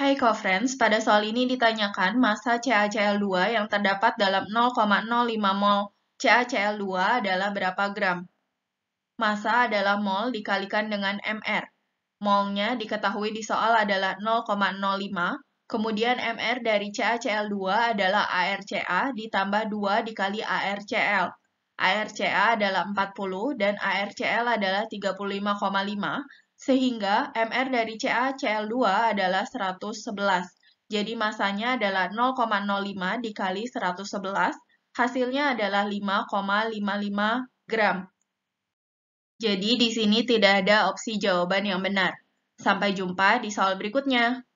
Hai co-friends, pada soal ini ditanyakan massa CaCl2 yang terdapat dalam 0,05 mol CaCl2 adalah berapa gram. Massa adalah mol dikalikan dengan MR. Molnya diketahui di soal adalah 0,05, kemudian MR dari CaCl2 adalah ARCA ditambah 2 dikali ARCL. ARCA adalah 40 dan ARCL adalah 35,5, sehingga MR dari CA CL2 adalah 111. Jadi masanya adalah 0,05 dikali 111, hasilnya adalah 5,55 gram. Jadi di sini tidak ada opsi jawaban yang benar. Sampai jumpa di soal berikutnya.